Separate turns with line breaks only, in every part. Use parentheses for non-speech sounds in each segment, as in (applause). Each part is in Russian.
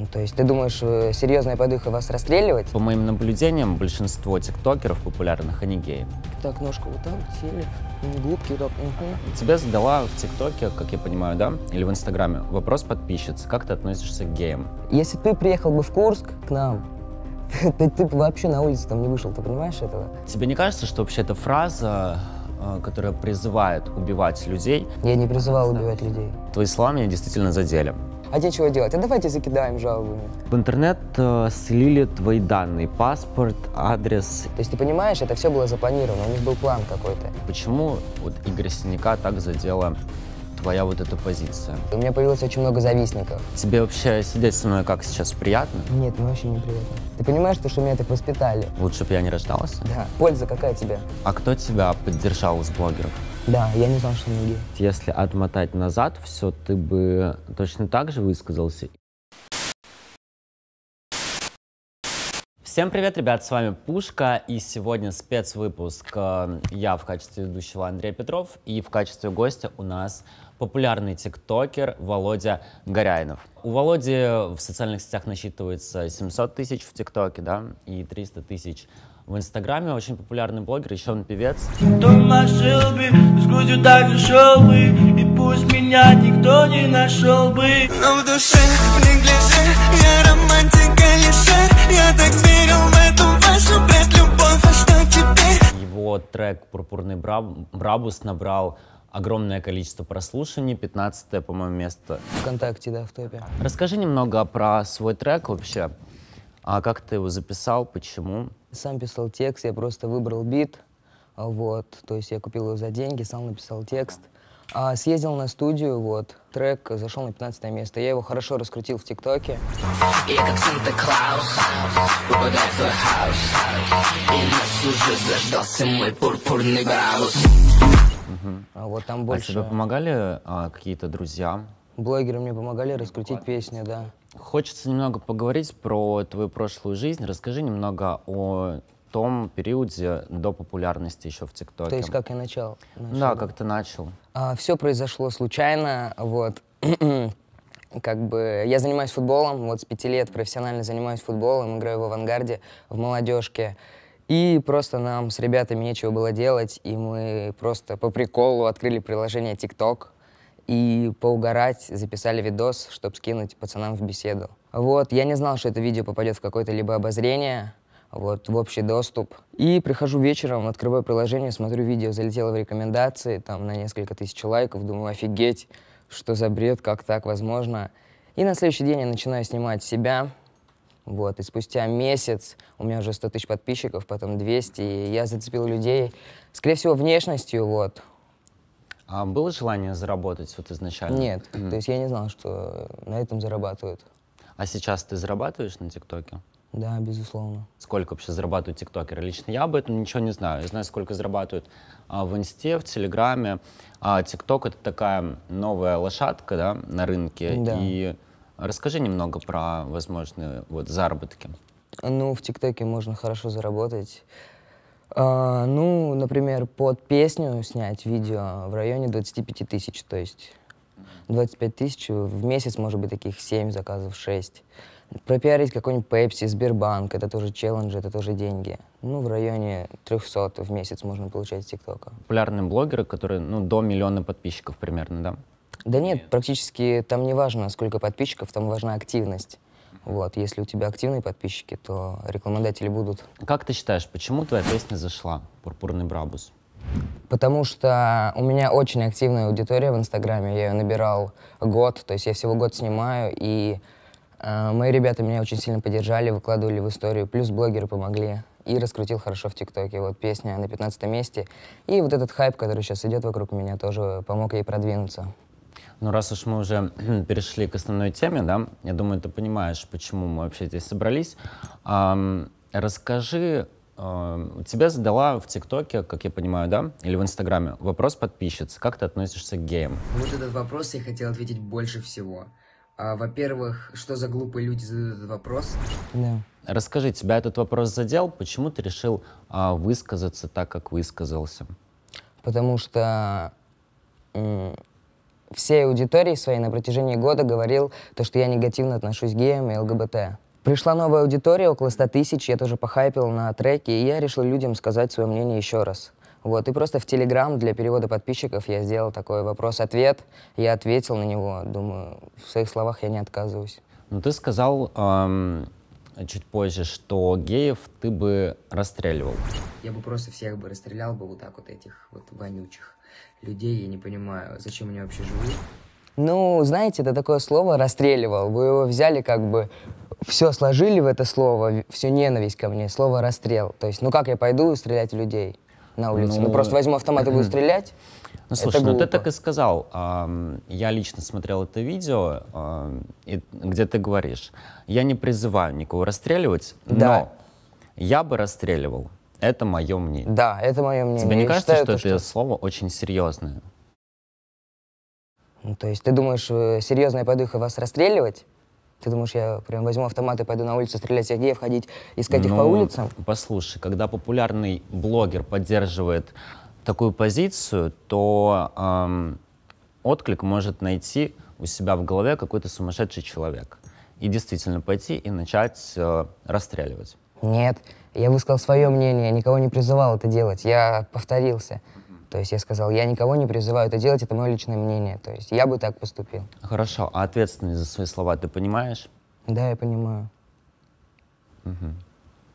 Ну, то есть ты думаешь, э, серьезная подуха вас расстреливать?
По моим наблюдениям, большинство тиктокеров популярных, они геи.
Так, ножку вот так, сели, губки вот так. Угу. Тебе
задала в тиктоке, как я понимаю, да, или в инстаграме, вопрос подписчиц: как ты относишься к геям?
Если ты приехал бы в Курск к нам, (laughs) ты, ты вообще на улице там не вышел, ты понимаешь этого?
Тебе не кажется, что вообще эта фраза э, которая призывает убивать людей.
Я не призывал убивать людей.
Твои слова меня действительно задели.
А нечего делать, а давайте закидаем жалобами.
В интернет э, слили твои данные, паспорт, адрес.
То есть ты понимаешь, это все было запланировано, у них был план какой-то.
Почему вот Игорь Синяка так задело твоя вот эта позиция?
У меня появилось очень много завистников.
Тебе вообще сидеть со мной как сейчас, приятно?
Нет, мне вообще неприятно. Ты понимаешь, то, что меня так воспитали?
Лучше бы я не рождалась?
Да. Польза какая тебе?
А кто тебя поддержал из блогеров?
Да, я не знал, что они
Если отмотать назад все, ты бы точно так же высказался? Всем привет, ребят, с вами Пушка, и сегодня спецвыпуск. Э, я в качестве ведущего Андрей Петров, и в качестве гостя у нас популярный тиктокер Володя Горяйнов. У Володи в социальных сетях насчитывается 700 тысяч в тиктоке, да, и 300 тысяч в Инстаграме. Очень популярный блогер, еще он певец. Дома жил бы, с грудью так и шел бы, и
пусть меня никто не нашел бы. Но в душе не гляжи, я романтика лишь, я так верил в эту вашу бред любовь, а что теперь?
Его трек «Пурпурный брабус» набрал огромное количество прослушаний, 15 по-моему, место.
Вконтакте, да, в топе.
Расскажи немного про свой трек вообще. А как ты его записал, почему?
Сам писал текст, я просто выбрал бит, а, вот, то есть я купил его за деньги, сам написал текст. А, съездил на студию, вот, трек зашел на 15 место. Я его хорошо раскрутил в ТикТоке. Я как Санта-Клаус, попадаю в твой хаос, и нас уже заждался мой пурпурный браус. А вот там а больше... А тебе
помогали а, какие-то друзья?
Блогеры мне помогали раскрутить песни, да. Хочется
немного поговорить про твою прошлую жизнь. Расскажи немного о том периоде до популярности еще в ТикТоке. То есть как
я начал? начал да, да, как ты начал. А, все произошло случайно, вот. (clears throat) как бы я занимаюсь футболом, вот с пяти лет профессионально занимаюсь футболом, играю в авангарде, в молодежке. И просто нам с ребятами нечего было делать, и мы просто по приколу открыли приложение TikTok и поугарать записали видос, чтобы скинуть пацанам в беседу. Вот, я не знал, что это видео попадет в какое-то либо обозрение, вот, в общий доступ. И прихожу вечером, открываю приложение, смотрю видео, залетело в рекомендации, там, на несколько тысяч лайков, думаю, офигеть, что за бред, как так возможно. И на следующий день я начинаю снимать себя, вот, и спустя месяц у меня уже 100 тысяч подписчиков, потом 200, и я зацепил людей, скорее всего, внешностью, вот. А было
желание заработать вот изначально? Нет,
то есть я не знал, что на этом зарабатывают. А
сейчас ты зарабатываешь на ТикТоке?
Да, безусловно.
Сколько вообще зарабатывают тиктокеры? Лично я об этом ничего не знаю. Я знаю, сколько зарабатывают а, в Инсте, в Телеграме. А Тикток — это такая новая лошадка да, на рынке. Да. И Расскажи немного про возможные вот заработки.
Ну, в ТикТоке можно хорошо заработать. А, ну, например, под песню снять видео в районе 25 тысяч, то есть 25 тысяч в месяц, может быть, таких 7 заказов, 6. Пропиарить какой-нибудь Pepsi, Сбербанк, это тоже челленджи, это тоже деньги. Ну, в районе 300 в месяц можно получать с ТикТока.
Популярные блогеры, которые, ну, до миллиона подписчиков
примерно, да? Да нет, практически там не важно, сколько подписчиков, там важна активность. Вот, если у тебя активные подписчики, то рекламодатели будут. Как ты считаешь, почему твоя песня зашла, «Пурпурный Брабус»? Потому что у меня очень активная аудитория в Инстаграме, я ее набирал год, то есть я всего год снимаю, и э, мои ребята меня очень сильно поддержали, выкладывали в историю, плюс блогеры помогли, и раскрутил хорошо в ТикТоке, вот песня на 15 месте, и вот этот хайп, который сейчас идет вокруг меня, тоже помог ей продвинуться.
Ну, раз уж мы уже (clears throat) перешли к основной теме, да, я думаю, ты понимаешь, почему мы вообще здесь собрались. Эм, расскажи, э, тебе задала в ТикТоке, как я понимаю, да, или в Инстаграме, вопрос подписчица, как ты относишься к геям?
Вот этот вопрос я хотел ответить больше всего. А, во-первых, что за глупые люди задают этот вопрос? Да.
Расскажи, тебя этот вопрос задел, почему ты решил а, высказаться так, как высказался?
Потому что всей аудитории своей на протяжении года говорил то, что я негативно отношусь к геям и ЛГБТ. Пришла новая аудитория, около 100 тысяч, я тоже похайпил на треки, и я решил людям сказать свое мнение еще раз. Вот, и просто в Телеграм для перевода подписчиков я сделал такой вопрос-ответ, я ответил на него, думаю, в своих словах я не отказываюсь. Ну, ты сказал
эм, чуть позже, что геев ты бы расстреливал.
Я бы просто всех бы расстрелял бы вот так вот этих вот вонючих людей, я не понимаю, зачем они вообще живут. Ну, знаете, это такое слово «расстреливал». Вы его взяли как бы, все сложили в это слово, всю ненависть ко мне, слово «расстрел». То есть, ну как я пойду стрелять людей на улице? Ну, ну просто возьму автомат и буду (clears throat) стрелять? Ну, слушай, это ну ты
так и сказал. Я лично смотрел это видео, где ты говоришь, я не призываю никого расстреливать, да. но я бы расстреливал. Это мое мнение. Да,
это мое мнение. Тебе не Я кажется, считаю, что,
это что... слово очень серьезное?
Ну, то есть ты думаешь, э, серьезно я пойду их вас расстреливать? Ты думаешь, я прям возьму автомат и пойду на улицу стрелять всех геев ходить, искать ну, их по ну, улицам?
Послушай, когда популярный блогер поддерживает такую позицию, то эм, отклик может найти у себя в голове какой-то сумасшедший человек и действительно пойти и начать э, расстреливать.
Нет, я высказал свое мнение, я никого не призывал это делать, я повторился. То есть я сказал, я никого не призываю это делать, это мое личное мнение. То есть я бы так поступил.
Хорошо, а ответственность за свои слова ты понимаешь?
Да, я понимаю.
Угу.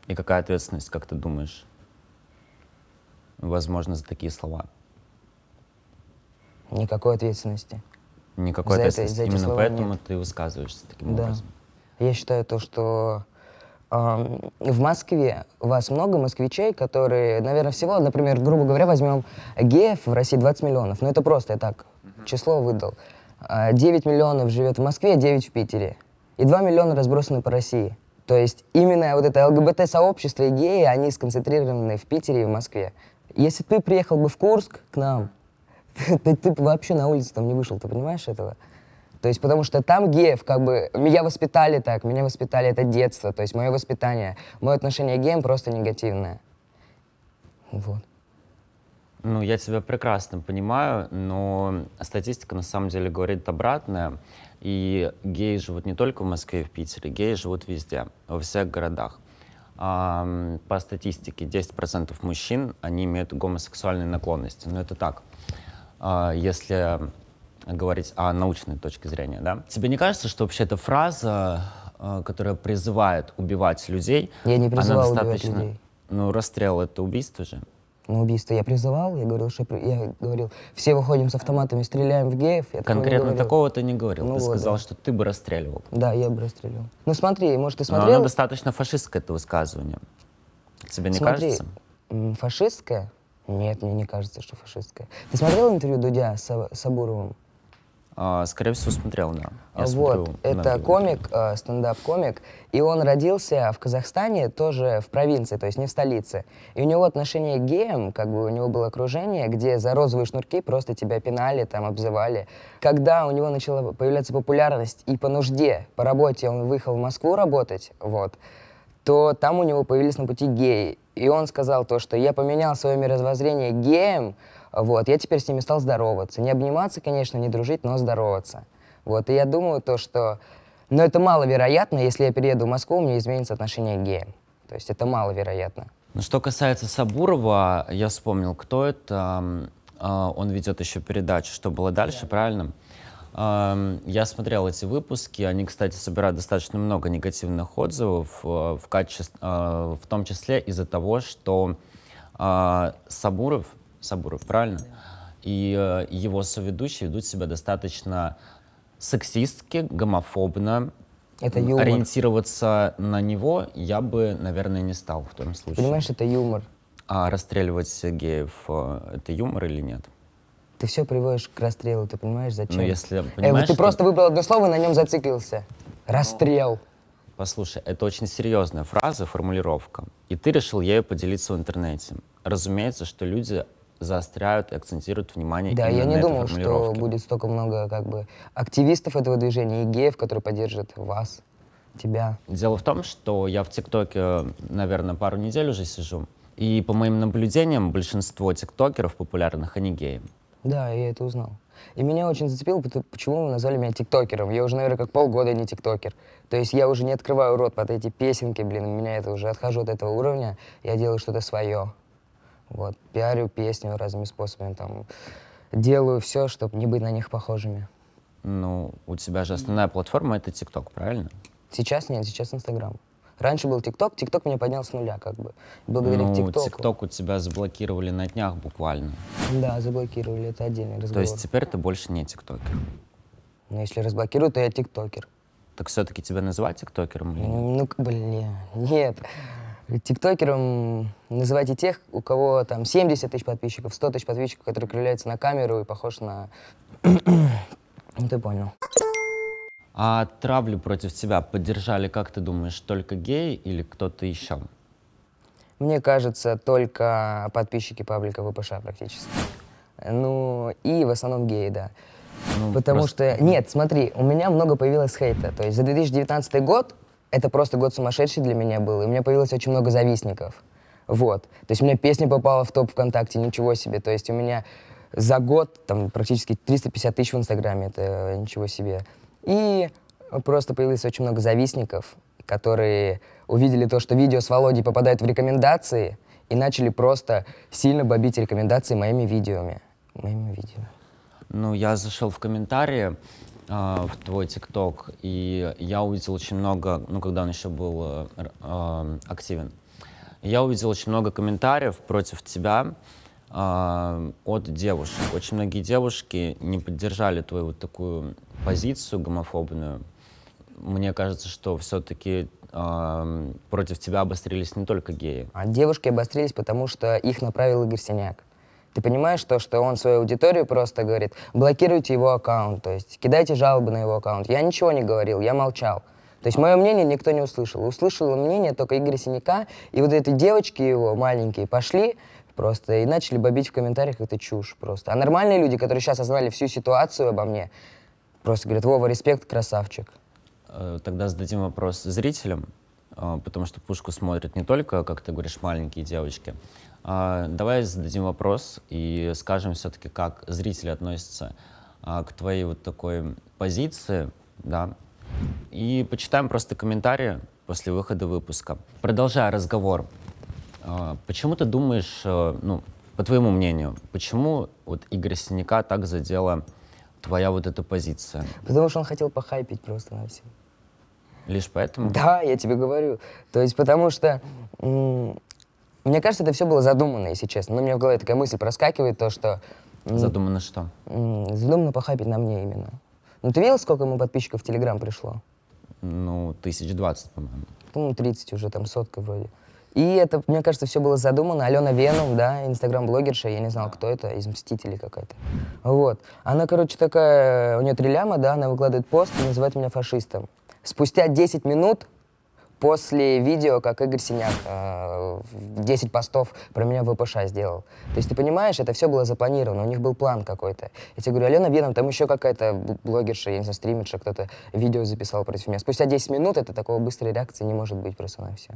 И какая ответственность, как ты думаешь, возможно, за такие слова?
Никакой ответственности.
Никакой за ответственности. Это, за Именно поэтому нет. ты высказываешься таким да. образом.
Я считаю то, что в Москве вас много москвичей, которые, наверное, всего, например, грубо говоря, возьмем геев в России 20 миллионов. Ну, это просто я так число выдал. 9 а, миллионов живет в Москве, 9 в Питере. И 2 миллиона разбросаны по России. То есть именно вот это ЛГБТ-сообщество и геи, они сконцентрированы в Питере и в Москве. Если ты приехал бы в Курск к нам, (laughs) ты, ты, ты вообще на улице там не вышел, ты понимаешь этого? То есть, потому что там геев, как бы, меня воспитали так, меня воспитали это детство, то есть мое воспитание, мое отношение к геям просто негативное. Вот.
Ну, я тебя прекрасно понимаю, но статистика на самом деле говорит обратное. И геи живут не только в Москве и в Питере, геи живут везде, во всех городах. по статистике 10% мужчин, они имеют гомосексуальные наклонности. Но это так. А, если говорить о научной точке зрения, да? Тебе не кажется, что вообще эта фраза, э, которая призывает убивать людей, я не она достаточно... убивать людей. Ну, расстрел — это
убийство же. Ну, убийство я призывал, я говорил, что я говорил, все выходим с автоматами, стреляем в геев. Я Конкретно такого, такого
ты не говорил, ну, ты вот, сказал, да. что ты бы расстреливал. Да,
я бы расстрелял. Ну смотри, может, ты смотрел... Но оно
достаточно фашистское, это высказывание. Тебе не смотри, кажется?
фашистское? Нет, мне не кажется, что фашистское. Ты смотрел интервью Дудя с Сабуровым?
А, скорее всего, смотрел, да. Я вот, смотрю, это да,
комик, а, стендап-комик, и он родился в Казахстане, тоже в провинции, то есть не в столице. И у него отношение к геям, как бы у него было окружение, где за розовые шнурки просто тебя пинали, там, обзывали. Когда у него начала появляться популярность и по нужде, по работе, он выехал в Москву работать, вот, то там у него появились на пути геи. И он сказал то, что я поменял свое мировоззрение геем, вот, я теперь с ними стал здороваться. Не обниматься, конечно, не дружить, но здороваться. Вот, и я думаю то, что... Но ну, это маловероятно, если я перееду в Москву, у меня изменится отношение к геям. То есть это маловероятно.
Ну, что касается Сабурова, я вспомнил, кто это. А, он ведет еще передачу «Что было дальше», да. правильно? А, я смотрел эти выпуски. Они, кстати, собирают достаточно много негативных отзывов, а, в, качестве, в том числе из-за того, что Сабуров Сабуров, правильно? И э, его соведущие ведут себя достаточно сексистски, гомофобно. Это юмор. Ориентироваться на него я бы, наверное, не стал в том случае. Понимаешь, это юмор. А расстреливать геев э, — это юмор или нет?
Ты все приводишь к расстрелу, ты понимаешь, зачем? Ну,
если понимаешь... Э, вот ты что...
просто выбрал одно слово и на нем зациклился.
Расстрел. послушай, это очень серьезная фраза, формулировка. И ты решил ею поделиться в интернете. Разумеется, что люди заостряют и акцентируют внимание. Да, я не думал, что
будет столько много как бы активистов этого движения и геев, которые поддержат вас, тебя.
Дело в том, что я в ТикТоке, наверное, пару недель уже сижу, и по моим наблюдениям большинство тиктокеров популярных они геи.
Да, я это узнал. И меня очень зацепило, почему вы назвали меня тиктокером. Я уже, наверное, как полгода не тиктокер. То есть я уже не открываю рот под эти песенки, блин, меня это уже отхожу от этого уровня, я делаю что-то свое. Вот, пиарю песню разными способами, там, делаю все, чтобы не быть на них похожими.
Ну, у тебя же основная платформа — это ТикТок, правильно?
Сейчас нет, сейчас Инстаграм. Раньше был ТикТок, ТикТок меня поднял с нуля, как бы. Благодаря ну, ТикТоку. Ну, ТикТок
у тебя заблокировали на днях буквально.
Да, заблокировали, это отдельный разговор. То есть
теперь ты больше не ТикТокер?
Ну, если разблокируют, то я ТикТокер.
Так все-таки тебя называть ТикТокером?
Ну, ну блин, нет. Тиктокером называйте тех, у кого там 70 тысяч подписчиков, 100 тысяч подписчиков, которые крыляется на камеру и похож на... ну, (clears throat) ты понял.
А травлю против тебя поддержали, как ты думаешь, только геи или кто-то еще?
Мне кажется, только подписчики паблика ВПШ практически. Ну, и в основном геи, да. Ну, Потому просто... что... Нет, смотри, у меня много появилось хейта. То есть за 2019 год это просто год сумасшедший для меня был, и у меня появилось очень много завистников. Вот. То есть у меня песня попала в топ ВКонтакте, ничего себе. То есть у меня за год там практически 350 тысяч в Инстаграме, это ничего себе. И просто появилось очень много завистников, которые увидели то, что видео с Володей попадает в рекомендации, и начали просто сильно бобить рекомендации моими видеоми. Моими видео. Ну, я
зашел в комментарии, а, в твой ТикТок, и я увидел очень много, ну, когда он еще был э, а, активен, я увидел очень много комментариев против тебя э, от девушек. Очень многие девушки не поддержали твою вот такую позицию гомофобную. Мне кажется, что все-таки э, против тебя обострились не только геи.
А девушки обострились, потому что их направил Игорь Синяк. Ты понимаешь то, что он свою аудиторию просто говорит, блокируйте его аккаунт, то есть кидайте жалобы на его аккаунт. Я ничего не говорил, я молчал. То есть мое мнение никто не услышал. Услышало мнение только Игоря Синяка, и вот эти девочки его маленькие пошли, просто и начали бобить в комментариях это чушь просто. А нормальные люди, которые сейчас осознали всю ситуацию обо мне, просто говорят, Вова, респект, красавчик. Э, тогда зададим вопрос
зрителям, э, потому что пушку смотрят не только, как ты говоришь, маленькие девочки, а, давай зададим вопрос и скажем все-таки, как зрители относятся а, к твоей вот такой позиции, да, и почитаем просто комментарии после выхода выпуска. Продолжая разговор, а, почему ты думаешь, э, ну, по твоему мнению, почему вот Игорь Синяка так задела твоя вот эта позиция?
Потому что он хотел похайпить просто на все.
Лишь поэтому?
Да, я тебе говорю. То есть потому что мне кажется, это все было задумано, если честно. Но у меня в голове такая мысль проскакивает, то, что... Задумано что? Задумано похапить на мне именно. Ну, ты видел, сколько ему подписчиков в Телеграм пришло?
Ну, тысяч двадцать,
по-моему. по тридцать уже, там сотка вроде. И это, мне кажется, все было задумано. Алена Веном, да, инстаграм-блогерша, я не знал, кто это, из «Мстителей» какая-то. Вот. Она, короче, такая, у нее три ляма, да, она выкладывает пост и называет меня фашистом. Спустя 10 минут после видео, как Игорь Синяк э, 10 постов про меня в ВПШ сделал. То есть ты понимаешь, это все было запланировано, у них был план какой-то. Я тебе говорю, Алена Веном, там еще какая-то блогерша, я не знаю, стримерша, кто-то видео записал против меня. Спустя 10 минут это такого быстрой реакции не может быть просто на все.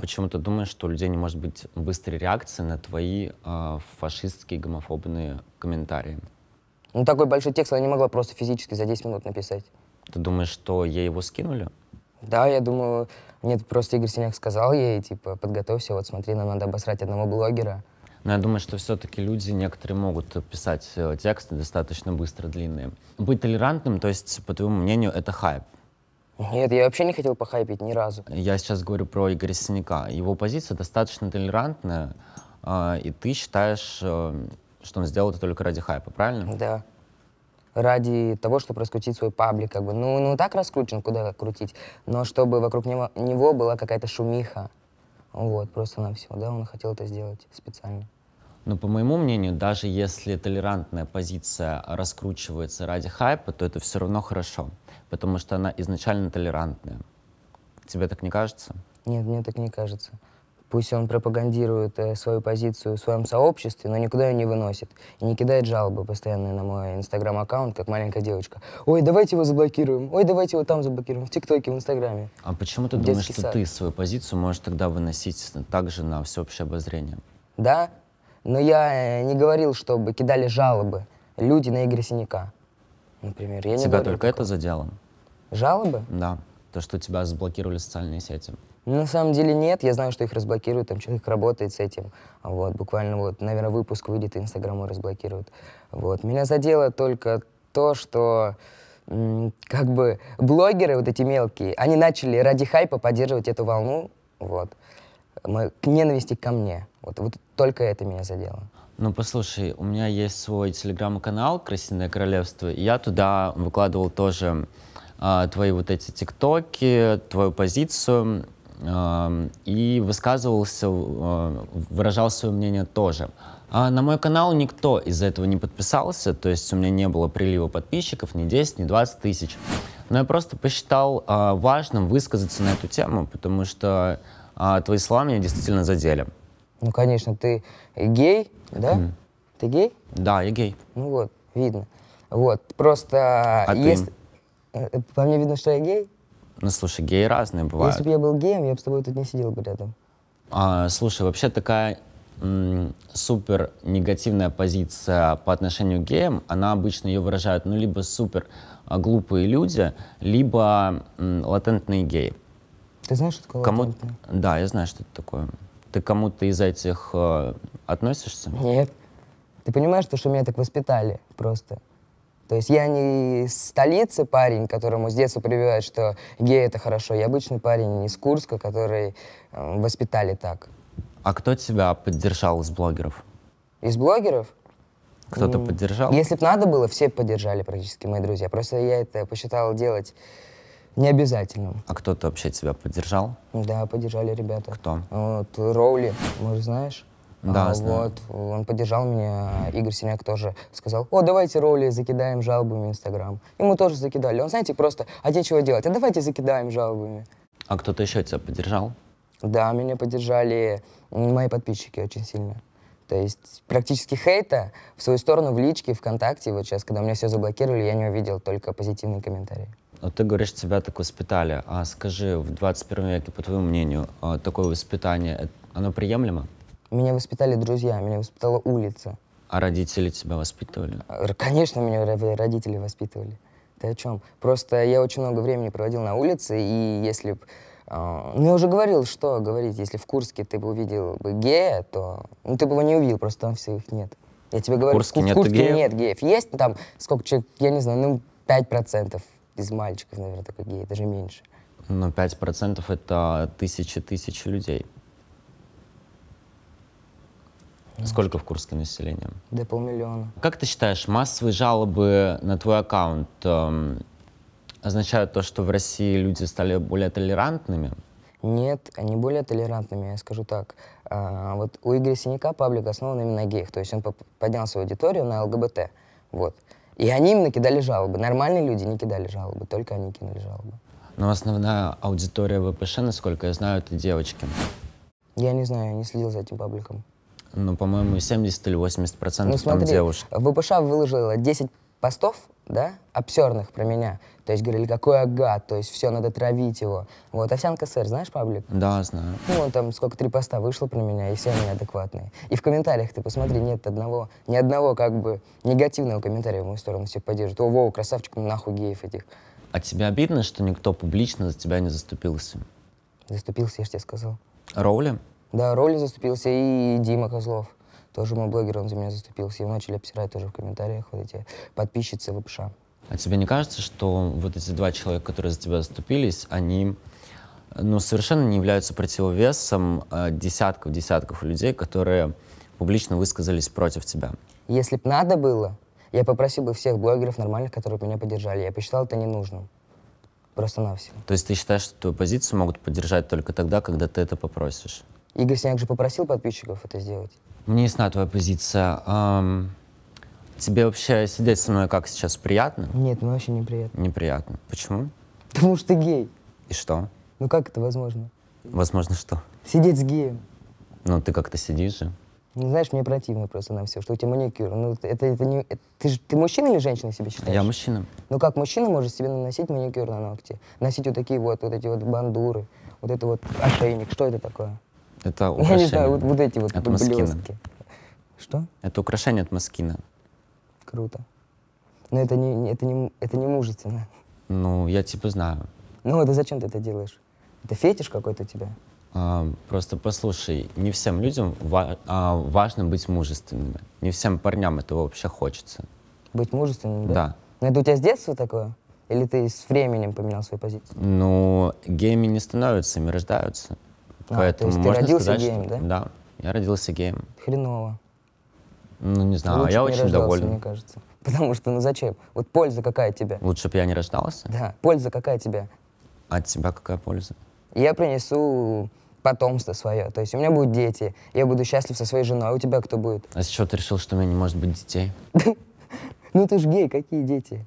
Почему ты думаешь, что у людей не может быть быстрой реакции на твои э, фашистские гомофобные комментарии?
Ну, такой большой текст она не могла просто физически за 10 минут написать.
Ты думаешь, что ей его скинули?
Да, я думаю, нет, просто Игорь Синяк сказал ей, типа, подготовься, вот смотри, нам надо обосрать одного блогера.
Но я думаю, что все-таки люди некоторые могут писать э, тексты достаточно быстро, длинные. Быть толерантным, то есть, по твоему мнению, это хайп.
Нет, я вообще не хотел похайпить ни разу.
Я сейчас говорю про Игоря Синяка. Его позиция достаточно толерантная, а, и ты считаешь, э, что он сделал это только ради хайпа, правильно?
Да ради того, чтобы раскрутить свой паблик. Как бы. Ну, ну так раскручен, куда крутить. Но чтобы вокруг него, него была какая-то шумиха. Вот, просто на все. Да, он хотел это сделать специально.
Но по моему мнению, даже если толерантная позиция раскручивается ради хайпа, то это все равно хорошо, потому что она изначально толерантная. Тебе так не кажется?
Нет, мне так не кажется. Пусть он пропагандирует э, свою позицию в своем сообществе, но никуда ее не выносит. И не кидает жалобы постоянно на мой инстаграм-аккаунт, как маленькая девочка. Ой, давайте его заблокируем, ой, давайте его там заблокируем, в ТикТоке, в Инстаграме. А почему ты Детский думаешь, что ты
свою позицию можешь тогда выносить также на всеобщее обозрение?
Да, но я э, не говорил, чтобы кидали жалобы люди на Игоря Синяка, например. Я тебя не только
такого. это задело? Жалобы? Да, то, что тебя заблокировали социальные сети.
На самом деле нет, я знаю, что их разблокируют, там человек работает с этим, а вот, буквально вот, наверное, выпуск выйдет, и Инстаграм разблокируют, вот. Меня задело только то, что как бы блогеры вот эти мелкие, они начали ради хайпа поддерживать эту волну, вот, к ненависти ко мне, вот, вот только это меня задело.
Ну, послушай, у меня есть свой телеграм-канал «Красиное королевство», и я туда выкладывал тоже а, твои вот эти тиктоки, твою позицию, и высказывался, а, выражал свое мнение тоже. А на мой канал никто из за этого не подписался, то есть у меня не было прилива подписчиков ни 10, ни 20 тысяч. Но я просто посчитал а, важным высказаться на эту тему, потому что а, твои слова меня действительно задели.
Ну, конечно, ты гей, да? Mm. Ты гей? Да, я гей. Ну вот, видно. Вот, просто... А если... Ты? Э, по мне видно, что я гей?
Ну, слушай, геи разные бывают. Если бы
я был геем, я бы с тобой тут не сидел бы рядом.
А, слушай, вообще такая супер негативная позиция по отношению к геям, она обычно ее выражают, ну, либо супер а, глупые люди, либо латентные геи.
Ты знаешь, что такое Кому... латентные?
Да, я знаю, что это такое. Ты кому-то из этих э,
относишься? Нет. Ты понимаешь, то, что меня так воспитали просто? То есть я не из столицы парень, которому с детства прививают, что гей — это хорошо. Я обычный парень из Курска, который э, воспитали так.
А кто тебя поддержал из блогеров?
Из блогеров?
Кто-то М поддержал? Если
бы надо было, все поддержали практически мои друзья. Просто я это посчитал делать необязательным.
А кто-то вообще тебя
поддержал? Да, поддержали ребята. Кто? Вот, Роули, может, знаешь?
Да, а, знаю. Вот,
он поддержал меня, Игорь Синяк тоже сказал, о, давайте роли закидаем жалобами Инстаграм. И мы тоже закидали. Он, знаете, просто, а где чего делать? А давайте закидаем жалобами.
А кто-то еще тебя поддержал?
Да, меня поддержали мои подписчики очень сильно. То есть практически хейта в свою сторону в личке, ВКонтакте, вот сейчас, когда у меня все заблокировали, я не увидел только позитивные комментарии.
Вот ты говоришь, тебя так воспитали. А скажи, в 21 веке, по твоему мнению, а, такое воспитание, э, оно приемлемо?
Меня воспитали друзья, меня воспитала улица.
А родители тебя воспитывали?
А, конечно, меня родители воспитывали. Ты о чем? Просто я очень много времени проводил на улице, и если б... Э, ну, я уже говорил, что говорить, если в Курске ты бы увидел бы гея, то... Ну, ты бы его не увидел, просто там всех их нет. Я тебе говорю, в Курске, в, нет, в Курске геев? нет геев. Есть там сколько человек, я не знаю, ну, 5% из мальчиков, наверное, такой геи, даже меньше.
Ну, 5% это тысячи-тысячи людей. Сколько в Курске населения?
До полмиллиона.
Как ты считаешь, массовые жалобы на твой аккаунт эм, означают то, что в России люди стали более толерантными?
Нет, они более толерантными, я скажу так. А, вот у Игоря Синяка паблик основан именно на геях, то есть он поднял свою аудиторию на ЛГБТ. Вот. И они им накидали жалобы. Нормальные люди не кидали жалобы, только они кинули жалобы.
Но основная аудитория ВПШ, насколько я знаю, это девочки.
Я не знаю, я не следил за этим пабликом.
Ну, по-моему, 70 или 80 процентов ну, там девушек.
ВПШ выложила 10 постов, да, обсерных про меня. То есть говорили, какой агат, то есть все, надо травить его. Вот, Овсянка СР, знаешь паблик?
Да, знаю.
Ну, он там сколько, три поста вышло про меня, и все они адекватные. И в комментариях ты посмотри, нет одного, ни одного как бы негативного комментария в мою сторону все поддерживают. О, Вова, красавчик, ну, нахуй геев этих.
А тебе обидно, что никто публично за тебя не заступился?
Заступился, я же тебе сказал. Роули? Да, Роли заступился и Дима Козлов. Тоже мой блогер, он за меня заступился. Его начали обсирать тоже в комментариях вот эти подписчицы ВПШ.
А тебе не кажется, что вот эти два человека, которые за тебя заступились, они ну, совершенно не являются противовесом десятков-десятков а, людей, которые публично высказались против тебя?
Если б надо было, я попросил бы всех блогеров нормальных, которые меня поддержали. Я посчитал это ненужным. Просто на все.
То есть ты считаешь, что твою позицию могут поддержать только тогда, когда ты это попросишь?
Игорь Синяк же попросил подписчиков это сделать.
Мне ясна твоя позиция. Эм, тебе вообще сидеть со мной как сейчас? Приятно? Нет, мне очень неприятно. Неприятно. Почему?
Потому что ты гей. И что? Ну как это возможно?
Возможно что?
Сидеть с геем.
Ну ты как-то сидишь же.
Ну, знаешь, мне противно просто на все, что у тебя маникюр. Ну, это, это не... Это, ты, же, ты мужчина или женщина себе считаешь? Я мужчина. Ну, как мужчина может себе наносить маникюр на ногти? Носить вот такие вот, вот эти вот бандуры, вот это вот ошейник. Что это такое?
Это украшение. Я не знаю, вот, вот эти вот от блестки. Что? Это украшение от маскина.
Круто. Но это не, это не, это не мужественно.
Ну, я типа знаю.
Ну, это зачем ты это делаешь? Это фетиш какой-то у тебя?
А, просто послушай, не всем людям ва- а, важно быть мужественными. Не всем парням этого вообще хочется.
Быть мужественным? Да. да. Но ну, это у тебя с детства такое? Или ты с временем поменял свою позицию?
Ну, геями не становятся, ими рождаются.
А, Поэтому то есть ты родился сказать, геем, что... да?
Да, я родился геем. Хреново. Ну, не знаю, Лучше я не очень рождался, доволен. мне
кажется. (laughs) Потому что, ну зачем? Вот польза какая тебе?
Лучше бы я не рождался?
Да, польза какая тебе?
От тебя какая польза?
Я принесу потомство свое. То есть у меня будут дети, я буду счастлив со своей женой, а у тебя кто будет?
А с чего ты решил, что у меня не может быть детей?
(laughs) Ну ты ж гей, какие дети?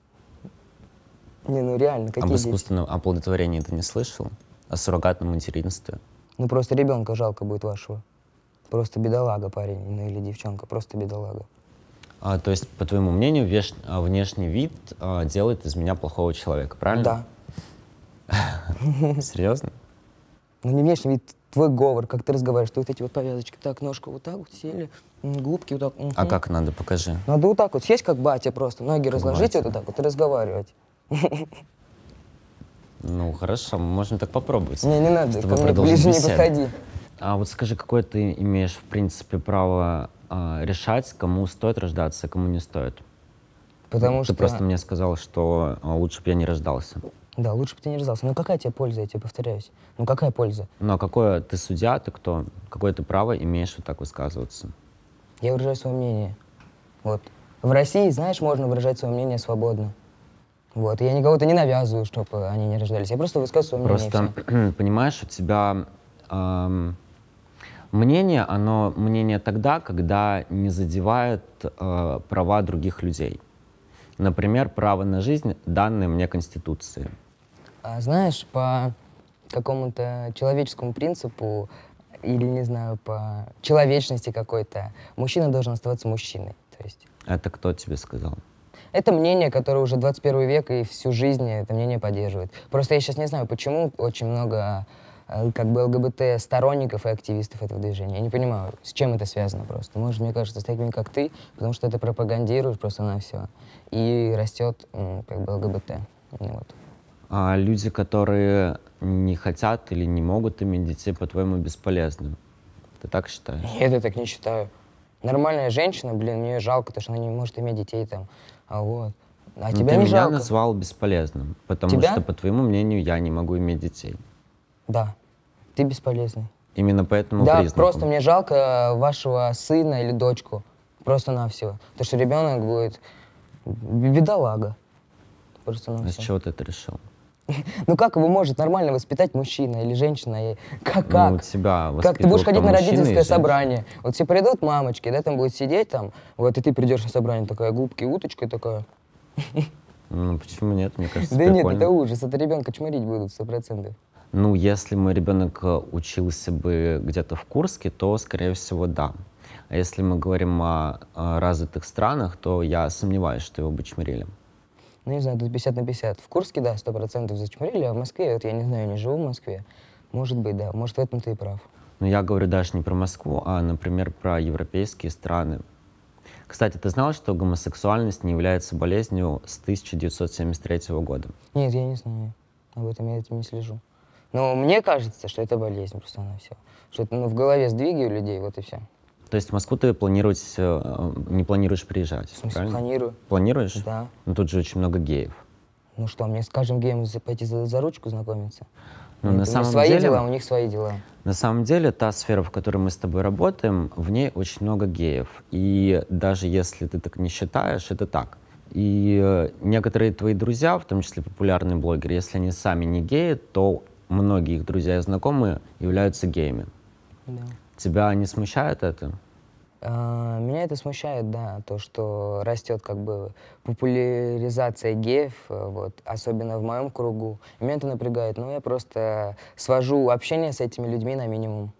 Не, ну реально, какие Об искусственном
оплодотворении ты не слышал? О суррогатном материнстве?
Ну, просто ребенка жалко будет вашего. Просто бедолага парень, ну или девчонка, просто бедолага.
А, то есть, по твоему мнению, веш... А, внешний вид а, делает из меня плохого человека, правильно? Да. (laughs) Серьезно?
Ну, не внешний вид, твой говор, как ты разговариваешь, ты вот эти вот повязочки, так, ножку вот так вот сели, губки вот так. Угу. А как
надо, покажи.
Надо вот так вот сесть, как батя просто, ноги как разложить батя. вот так вот и разговаривать. (laughs)
Ну, хорошо, мы можем так попробовать. Не, не надо, ко мне ближе беседу. не подходи. А вот скажи, какое ты имеешь, в принципе, право э, решать, кому стоит рождаться, а кому не стоит?
Потому ты что... Ты просто мне
сказал, что а, лучше бы я не рождался.
Да, лучше бы ты не рождался. Ну какая тебе польза, я тебе повторяюсь. Ну какая польза?
Ну а какое ты судья, ты кто? Какое ты право имеешь вот так высказываться?
Я выражаю свое мнение. Вот. В России, знаешь, можно выражать свое мнение свободно. Вот, я никого-то не навязываю, чтобы э, они не рождались. Я просто высказываю мнение.
Просто, (clears throat) понимаешь, у тебя эм, мнение, оно мнение тогда, когда не задевает э, права других людей. Например, право на жизнь, данное мне Конституции.
А знаешь, по какому-то человеческому принципу или, не знаю, по человечности какой-то, мужчина должен оставаться мужчиной. То есть...
Это кто тебе сказал?
Это мнение, которое уже 21 век и всю жизнь это мнение поддерживает. Просто я сейчас не знаю, почему очень много э, как бы ЛГБТ сторонников и активистов этого движения. Я не понимаю, с чем это связано просто. Может, мне кажется, с такими, как ты, потому что это пропагандируешь просто на все. И растет как бы ЛГБТ.
Ну вот. А люди, которые не хотят или не могут иметь детей, по-твоему, бесполезны? Ты так считаешь? Нет,
я так не считаю. Нормальная женщина, блин, мне жалко, то, что она не может иметь детей там. А вот. А Но ну, тебя ты не меня жалко.
назвал бесполезным, потому тебя? что, по твоему мнению, я не могу иметь детей.
Да, ты бесполезный.
Именно поэтому Да, признаку. просто
мне жалко э, вашего сына или дочку. Просто-навсего. то что ребенок будет бедолага. Просто-навсего. А с чего ты это решил? (laughs) Ну как его может нормально воспитать мужчина или женщина? как, как? Ну, тебя как ты будешь ходить на родительское собрание? Вот все придут мамочки, да, там будет сидеть там, вот и ты придешь на собрание такая губки, уточка такая.
Ну почему нет, мне кажется, Да прикольно. нет, это
ужас, это ребенка чморить будут, сто процентов.
Ну, если мой ребенок э, учился бы где-то в Курске, то, скорее всего, да. А если мы говорим о, о развитых странах, то я сомневаюсь, что его бы чморили
ну, не знаю, тут 50 на 50. В Курске, да, 100% зачмурили, а в Москве, вот я не знаю, не живу в Москве. Может быть, да, может, в этом ты и прав.
Но ну, я говорю даже не про Москву, а, например, про европейские страны. Кстати, ты знал, что гомосексуальность не является болезнью с 1973 года?
Нет, я не знаю. Об этом я этим не слежу. Но мне кажется, что это болезнь просто на все. Что это ну, в голове сдвиги у людей, вот и все.
То есть в Москву ты планируешь э, не планируешь приезжать, В смысле, правильно? планирую. Планируешь? Да. Но ну, тут же очень много геев.
Ну что, мне с каждым геем за- пойти за, за ручку знакомиться? Ну, на самом свои деле- дела, у них свои дела.
На самом деле, та сфера, в которой мы с тобой работаем, в ней очень много геев. И даже если ты так не считаешь, это так. И э, некоторые твои друзья, в том числе популярные блогеры, если они сами не геи, то многие их друзья и знакомые являются геями. Да. Тебя не смущает это?
А, меня это смущает, да, то, что растет как бы популяризация геев, э, вот, особенно в моем кругу. Меня это напрягает, но ну, я просто свожу общение с этими людьми на минимум.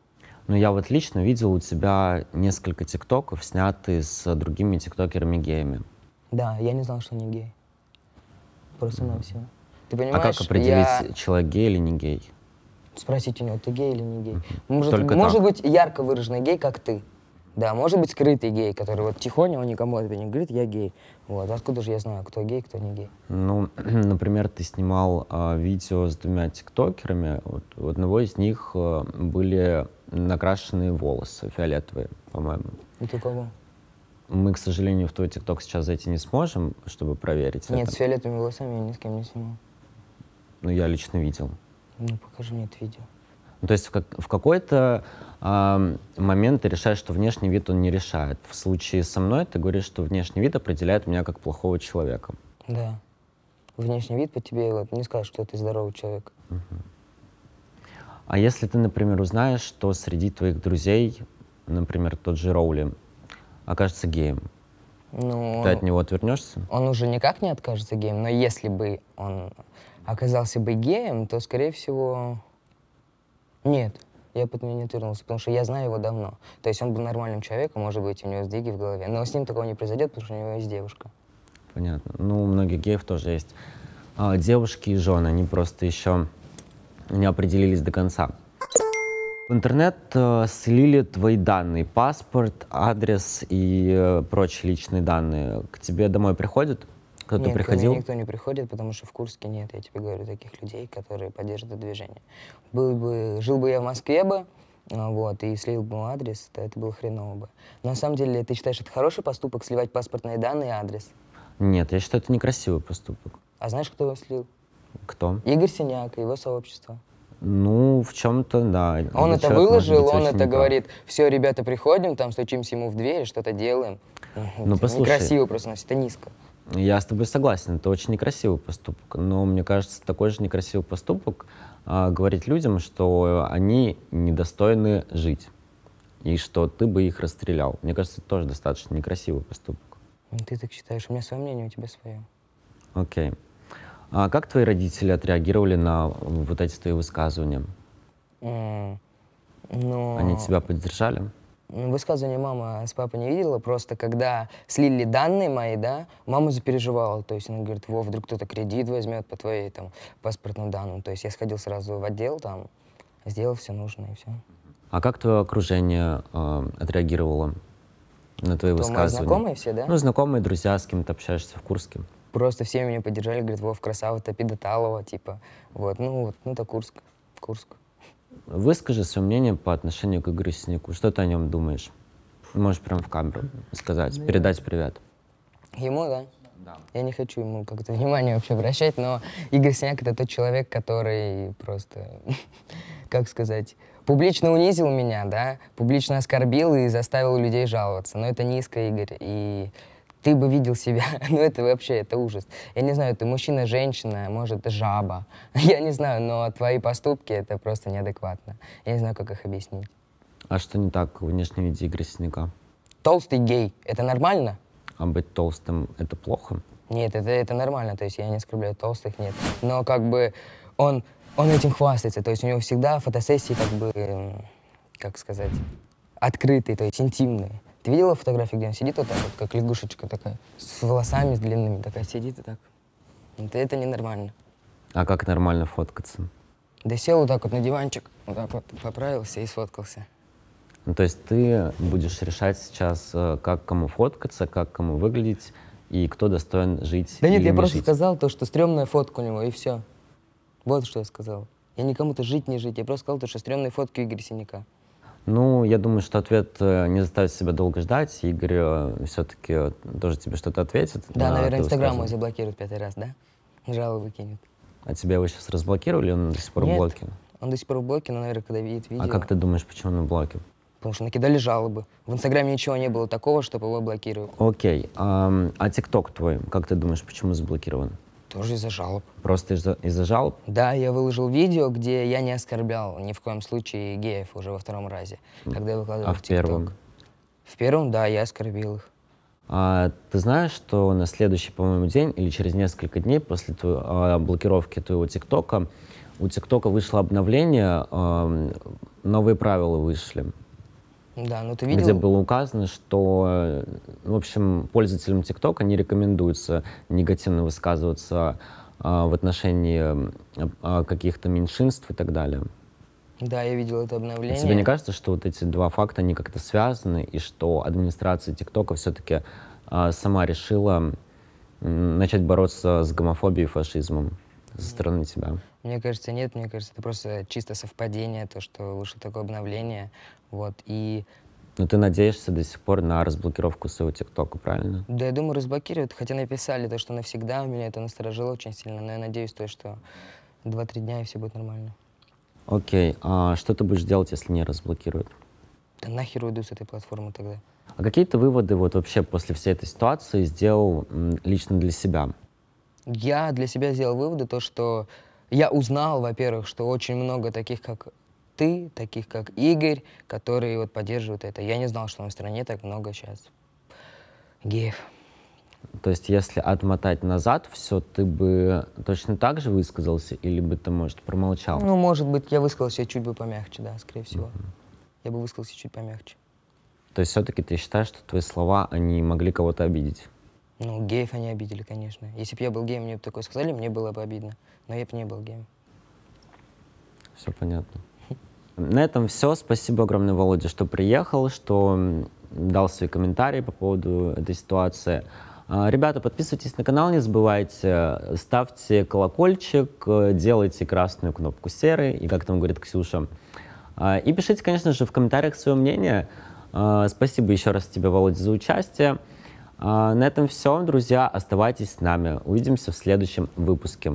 Но ну, я вот лично видел у тебя несколько тиктоков, снятые с другими тиктокерами-геями.
Да, я не знал, что они геи. Просто mm-hmm. на все. Ты понимаешь, а как определить,
я... человек гей или не гей?
спросить у него, ты гей или не гей. Может, может быть ярко выраженный гей, как ты. Да, может быть скрытый гей, который вот тихоня, он никому это не говорит, я гей. Вот, откуда же я знаю, кто гей, кто не гей?
Ну, (clears throat) например, ты снимал э, видео с двумя тиктокерами, вот, у одного из них э, были накрашенные волосы фиолетовые, по-моему. Это у кого? Мы, к сожалению, в твой тикток сейчас зайти не сможем, чтобы проверить Нет, это. с фиолетовыми
волосами я ни с кем не снимал.
Ну, я лично видел.
Ну, покажи мне это видео.
Ну, то есть в, как, в какой-то э, момент ты решаешь, что внешний вид он не решает. В случае со мной ты говоришь, что внешний вид определяет меня как плохого человека.
Да. Внешний вид по тебе вот, не скажет, что ты здоровый человек. Угу.
А если ты, например, узнаешь, что среди твоих друзей, например, тот же Роули, окажется геем,
ну, ты от
него отвернешься?
Он уже никак не откажется геем, но если бы он оказался бы геем, то, скорее всего, нет, я бы от него не отвернулся, потому что я знаю его давно. То есть он был нормальным человеком, может быть, у него сдвиги в голове. Но с ним такого не произойдет, потому что у него есть девушка.
Понятно. Ну, у многих геев тоже есть а, девушки и жены. Они просто еще не определились до конца. В интернет э, слили твои данные, паспорт, адрес и э, прочие личные данные. К тебе домой приходят? Кто-то нет, приходил? Нет, никто
не приходит, потому что в Курске нет, я тебе говорю, таких людей, которые поддерживают движение. Был бы, жил бы я в Москве бы, а, вот, и слил бы адрес, то это было хреново бы. Но на самом деле, ты считаешь, это хороший поступок, сливать паспортные данные и адрес?
Нет, я считаю, это некрасивый поступок.
А знаешь, кто его слил? Кто? Игорь Синяк и его сообщество.
Ну, в чем-то, да. Он это выложил, он это никак. говорит,
все, ребята, приходим, там стучимся ему в дверь, что-то делаем. Ну, вот. послушай. Некрасиво просто, это низко.
Я с тобой согласен, это очень некрасивый поступок, но мне кажется, такой же некрасивый поступок а, говорить людям, что они недостойны жить и что ты бы их расстрелял. Мне кажется, это тоже достаточно некрасивый поступок.
Ну, ты так считаешь, у меня свое мнение, у тебя свое.
Окей. А как твои родители отреагировали на вот эти твои высказывания?
Mm, но... Они тебя
поддержали?
высказывания мама с папой не видела, просто когда слили данные мои, да, мама запереживала, то есть она говорит, во, вдруг кто-то кредит возьмет по твоей там паспортным данным, то есть я сходил сразу в отдел там, сделал все нужное и все.
А как твое окружение э, отреагировало на твои высказывания? Мои знакомые все, да? Ну, знакомые, друзья, с кем ты общаешься в Курске.
Просто все меня поддержали, говорят, Вов, красава, ты педоталова, типа, вот, ну, вот, ну, это Курск, Курск.
Выскажи свое мнение по отношению к Игорю Синяку. Что ты о нем думаешь? Можешь прям в камеру сказать, ну, передать привет.
Ему, да? Да. Я не хочу ему как-то внимание вообще обращать, но Игорь Синяк — это тот человек, который просто, (laughs) как сказать, публично унизил меня, да, публично оскорбил и заставил людей жаловаться. Но это низко, Игорь, и ты бы видел себя. (laughs) ну, это вообще, это ужас. Я не знаю, ты мужчина, женщина, может, жаба. (laughs) Я не знаю, но твои поступки — это просто неадекватно. Я не знаю, как их объяснить.
А что не так в внешнем виде игросняка? Толстый
гей — это нормально?
А быть толстым — это плохо?
Нет, это, это нормально, то есть я не оскорбляю толстых, нет. Но как бы он, он этим хвастается, то есть у него всегда фотосессии как бы, как сказать, открытые, то есть интимные. Ты видела фотографию, где он сидит вот так вот, как лягушечка такая, с волосами с длинными такая сидит и так? Это, это ненормально.
А как нормально фоткаться?
Да сел вот так вот на диванчик, вот так вот поправился и сфоткался.
Ну, то есть ты будешь решать сейчас, э, как кому фоткаться, как кому выглядеть и кто достоин жить. Да нет, я не просто жить. сказал
то, что стрёмная фотка у него, и все. Вот что я сказал. Я никому-то жить не жить, я просто сказал то, что стрёмные фотки Игоря Синяка.
Ну, я думаю, что ответ э, не заставит себя долго ждать. Игорь э, все-таки э, тоже тебе что-то ответит. Да, на наверное, Инстаграм мой
заблокирует пятый раз, да? Жалобы кинет.
А тебя его сейчас разблокировали, он до сих пор Нет, в блоке?
он до сих пор в блоке, но, наверное, когда видит видео... А как
ты думаешь, почему он в блоке?
Потому что накидали жалобы. В Инстаграме ничего не было такого, чтобы его блокировали.
Окей. Okay. Um, а ТикТок твой, как ты думаешь, почему заблокирован?
Тоже из-за жалоб.
Просто из-за из за жалоб?
Да, я выложил видео, где я не оскорблял ни в коем случае геев уже во втором разе, когда я выкладывал а в TikTok. первом? В первом, да, я оскорбил их.
А, ты знаешь, что на следующий, по-моему, день или через несколько дней после твоей а, блокировки твоего ТикТока у ТикТока вышло обновление, а, новые правила вышли.
Да, ну ты видел? Где было
указано, что, э, в общем, пользователям ТикТока не рекомендуется негативно высказываться а, в отношении а, каких-то меньшинств и так далее.
Да, я видел это обновление. А тебе не
кажется, что вот эти два факта, они как-то связаны, и что администрация ТикТока все-таки а, сама решила начать бороться с гомофобией и фашизмом со стороны тебя?
Мне кажется, нет. Мне кажется, это просто чисто совпадение, то, что вышло такое обновление. Вот. И
но ну, ты надеешься до сих пор на разблокировку своего ТикТока, правильно?
Да, я думаю, разблокируют. Хотя написали то, что навсегда. Меня это насторожило очень сильно. Но я надеюсь, то, что 2-3 дня и все будет нормально.
Окей. А что ты будешь делать, если не разблокируют?
Да нахер уйду с этой платформы тогда.
А какие то выводы вот вообще после всей этой ситуации сделал лично для себя?
Я для себя сделал выводы, то, что я узнал, во-первых, что очень много таких, как ты, таких, как Игорь, которые вот поддерживают это. Я не знал, что в стране так много сейчас геев.
То есть, если отмотать назад все, ты бы точно так же высказался, или бы ты, может, промолчал? Ну,
может быть, я высказался чуть бы помягче, да, скорее всего. Mm-hmm. Я бы высказался чуть помягче.
То есть, все-таки ты считаешь, что твои слова, они могли кого-то обидеть?
Ну, геев они обидели, конечно. Если бы я был геем, мне бы такое сказали, мне было бы обидно. Но я бы не был геем.
Все понятно. На этом все. Спасибо огромное, Володя, что приехал, что дал свои комментарии по поводу этой ситуации. А, ребята, подписывайтесь на канал, не забывайте, ставьте колокольчик, э, делайте красную кнопку серый, и как там говорит Ксюша. А, и пишите, конечно же, в комментариях свое мнение. А, спасибо еще раз тебе, Володя, за участие. А, на этом все, друзья. Оставайтесь с нами. Увидимся в следующем выпуске.